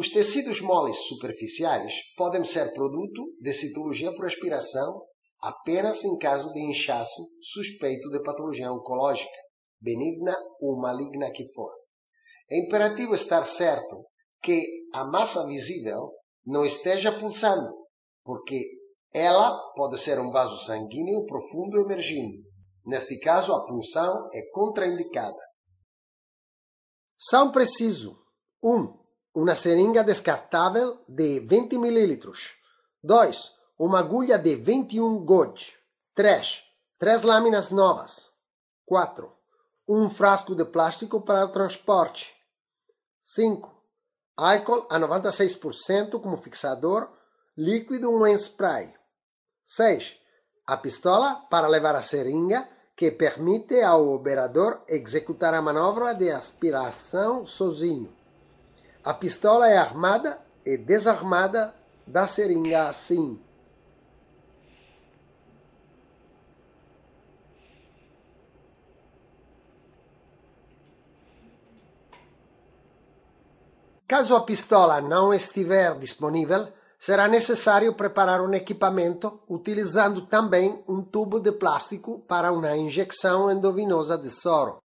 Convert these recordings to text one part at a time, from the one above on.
Os tecidos moles superficiais podem ser produto de citologia por aspiração apenas em caso de inchaço suspeito de patologia oncológica, benigna ou maligna que for. É imperativo estar certo que a massa visível não esteja pulsando, porque ela pode ser um vaso sanguíneo profundo emergindo. Neste caso, a punção é contraindicada. São preciso 1. Um, uma seringa descartável de 20 ml. 2. Uma agulha de 21 gauge. 3. Três lâminas novas. 4. Um frasco de plástico para o transporte. 5. Álcool a 96% como fixador, líquido ou um spray. 6. A pistola para levar a seringa, que permite ao operador executar a manobra de aspiração sozinho. A pistola é armada e desarmada da seringa assim. Caso a pistola não estiver disponível, será necessário preparar um equipamento utilizando também um tubo de plástico para uma injeção endovinosa de soro.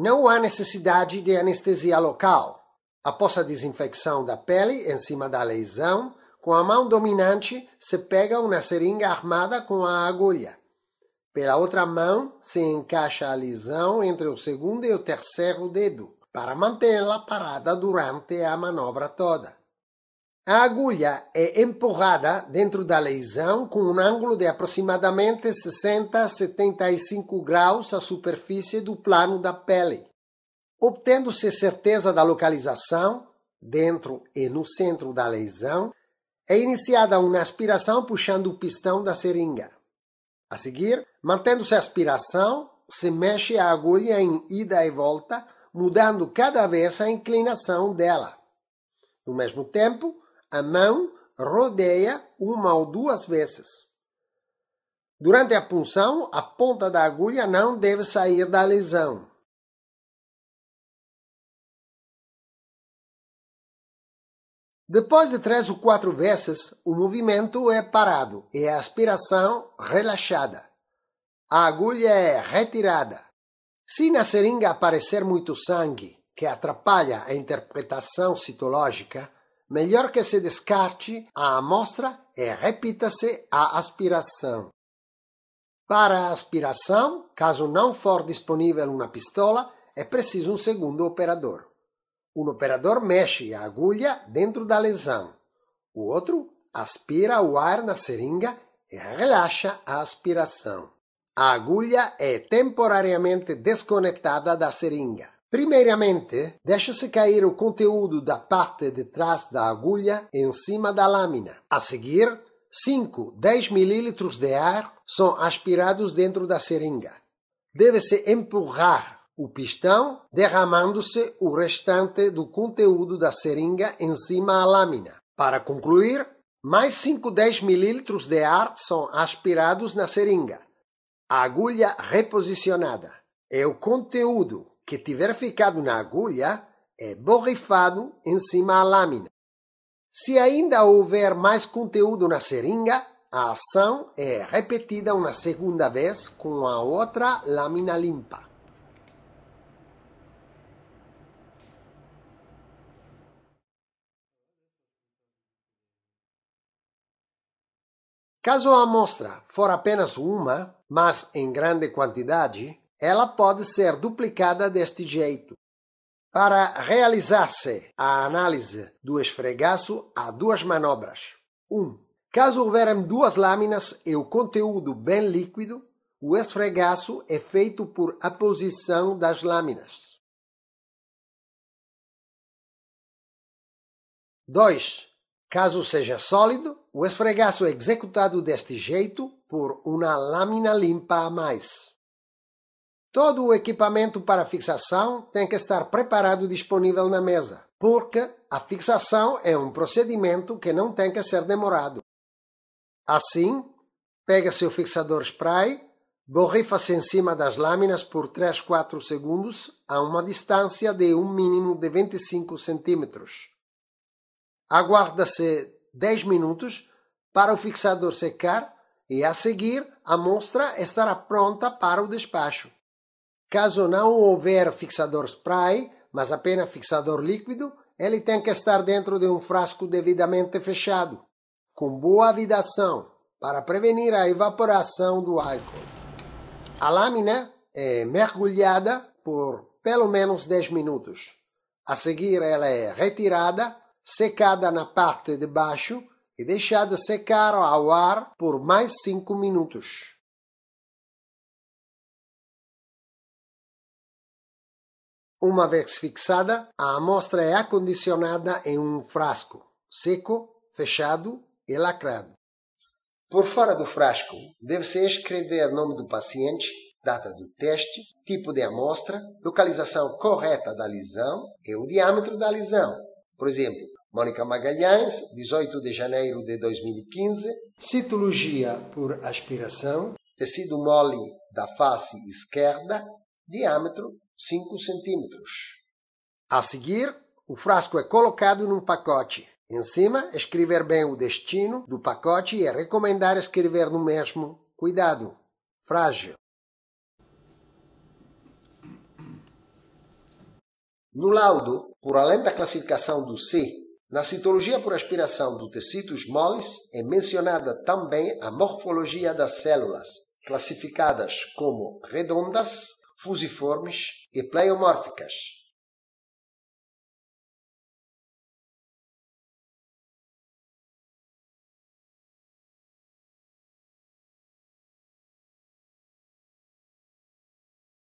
Não há necessidade de anestesia local. Após a desinfecção da pele em cima da lesão, com a mão dominante se pega uma seringa armada com a agulha. Pela outra mão se encaixa a lesão entre o segundo e o terceiro dedo para mantê-la parada durante a manobra toda. A agulha é empurrada dentro da lesão com um ângulo de aproximadamente 60 a 75 graus à superfície do plano da pele. Obtendo-se certeza da localização, dentro e no centro da lesão, é iniciada uma aspiração puxando o pistão da seringa. A seguir, mantendo-se a aspiração, se mexe a agulha em ida e volta, mudando cada vez a inclinação dela. No mesmo tempo, a mão rodeia uma ou duas vezes. Durante a punção, a ponta da agulha não deve sair da lesão. Depois de três ou quatro vezes, o movimento é parado e a aspiração relaxada. A agulha é retirada. Se na seringa aparecer muito sangue, que atrapalha a interpretação citológica, Melhor que se descarte a amostra e é, repita-se a aspiração. Para a aspiração, caso não for disponível uma pistola, é preciso um segundo operador. Um operador mexe a agulha dentro da lesão, o outro aspira o ar na seringa e relaxa a aspiração. A agulha é temporariamente desconectada da seringa. Primeiramente, deixa-se cair o conteúdo da parte de trás da agulha em cima da lâmina. A seguir, 5, 10 ml de ar são aspirados dentro da seringa. Deve-se empurrar o pistão, derramando-se o restante do conteúdo da seringa em cima da lâmina. Para concluir, mais 5, 10 ml de ar são aspirados na seringa. A agulha reposicionada. É o conteúdo que tiver ficado na agulha é borrifado em cima à lâmina. Se ainda houver mais conteúdo na seringa, a ação é repetida uma segunda vez com a outra lâmina limpa. Caso a amostra for apenas uma, mas em grande quantidade, ela pode ser duplicada deste jeito. Para realizar-se a análise do esfregaço, há duas manobras. 1. Um, caso houverem duas lâminas e o conteúdo bem líquido, o esfregaço é feito por aposição das lâminas. 2. Caso seja sólido, o esfregaço é executado deste jeito por uma lâmina limpa a mais. Todo o equipamento para fixação tem que estar preparado e disponível na mesa, porque a fixação é um procedimento que não tem que ser demorado. Assim, pega-se o fixador spray, borrifa-se em cima das lâminas por 3, 4 segundos a uma distância de um mínimo de 25 centímetros. Aguarda-se 10 minutos para o fixador secar e, a seguir, a mostra estará pronta para o despacho. Caso não houver fixador spray, mas apenas fixador líquido, ele tem que estar dentro de um frasco devidamente fechado, com boa vidação, para prevenir a evaporação do álcool. A lâmina é mergulhada por pelo menos 10 minutos. A seguir, ela é retirada, secada na parte de baixo e deixada secar ao ar por mais 5 minutos. Uma vez fixada, a amostra é acondicionada em um frasco seco, fechado e lacrado. Por fora do frasco, deve-se escrever o nome do paciente, data do teste, tipo de amostra, localização correta da lesão e o diâmetro da lesão. Por exemplo, Mônica Magalhães, 18 de janeiro de 2015, citologia por aspiração, tecido mole da face esquerda, diâmetro 5 centímetros. A seguir, o frasco é colocado num pacote. Em cima, escrever bem o destino do pacote e é recomendar escrever no mesmo cuidado, frágil. No laudo, por além da classificação do C, na citologia por aspiração do tecidos moles é mencionada também a morfologia das células, classificadas como redondas, fusiformes e pleiomórficas.